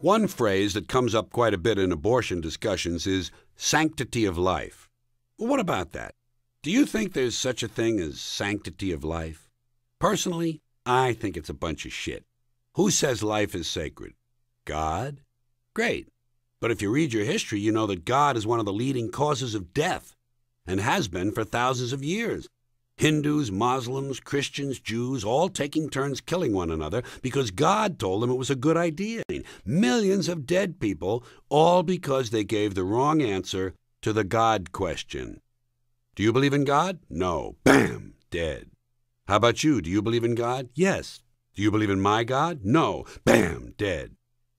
One phrase that comes up quite a bit in abortion discussions is sanctity of life. What about that? Do you think there's such a thing as sanctity of life? Personally, I think it's a bunch of shit. Who says life is sacred? God? Great. But if you read your history, you know that God is one of the leading causes of death and has been for thousands of years. Hindus, Muslims, Christians, Jews, all taking turns killing one another because God told them it was a good idea. Millions of dead people, all because they gave the wrong answer to the God question. Do you believe in God? No. Bam! Dead. How about you? Do you believe in God? Yes. Do you believe in my God? No. Bam! Dead.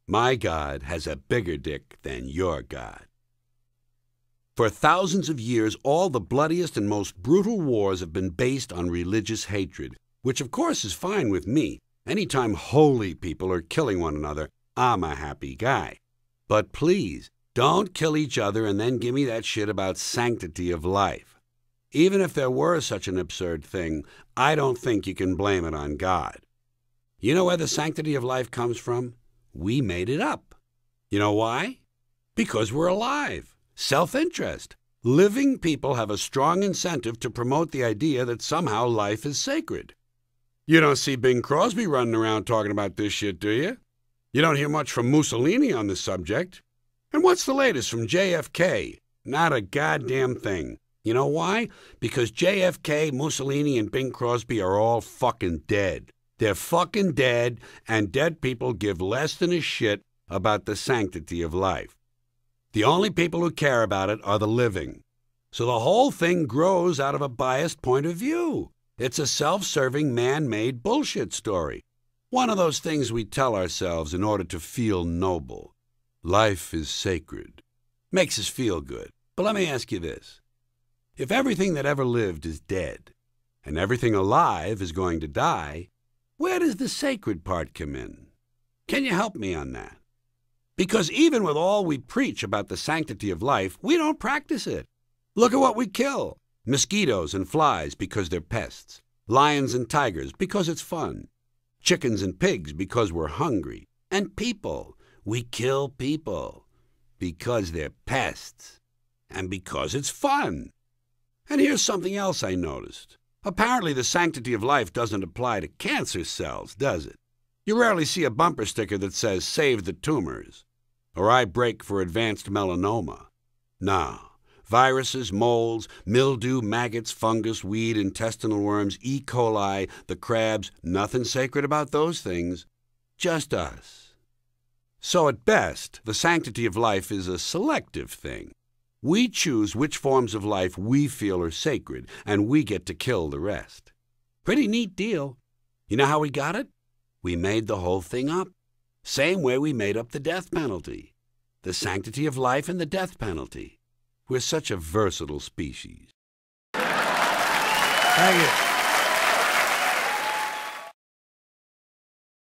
My God has a bigger dick than your God. For thousands of years, all the bloodiest and most brutal wars have been based on religious hatred, which of course is fine with me. Anytime holy people are killing one another, I'm a happy guy. But please, don't kill each other and then give me that shit about sanctity of life. Even if there were such an absurd thing, I don't think you can blame it on God. You know where the sanctity of life comes from? We made it up. You know why? Because we're alive self interest. Living people have a strong incentive to promote the idea that somehow life is sacred. You don't see Bing Crosby running around talking about this shit, do you? You don't hear much from Mussolini on the subject. And what's the latest from JFK? Not a goddamn thing. You know why? Because JFK, Mussolini, and Bing Crosby are all fucking dead. They're fucking dead, and dead people give less than a shit about the sanctity of life. The only people who care about it are the living. So the whole thing grows out of a biased point of view. It's a self serving, man made bullshit story. One of those things we tell ourselves in order to feel noble. Life is sacred. Makes us feel good. But let me ask you this if everything that ever lived is dead, and everything alive is going to die, where does the sacred part come in? Can you help me on that? Because even with all we preach about the sanctity of life, we don't practice it. Look at what we kill mosquitoes and flies because they're pests, lions and tigers because it's fun, chickens and pigs because we're hungry, and people. We kill people because they're pests and because it's fun. And here's something else I noticed. Apparently, the sanctity of life doesn't apply to cancer cells, does it? You rarely see a bumper sticker that says, Save the tumors or I break for advanced melanoma. Nah, viruses, molds, mildew, maggots, fungus, weed, intestinal worms, E. coli, the crabs, nothing sacred about those things, just us. So at best, the sanctity of life is a selective thing. We choose which forms of life we feel are sacred, and we get to kill the rest. Pretty neat deal. You know how we got it? We made the whole thing up. Same way we made up the death penalty, the sanctity of life and the death penalty. We're such a versatile species. Thank you.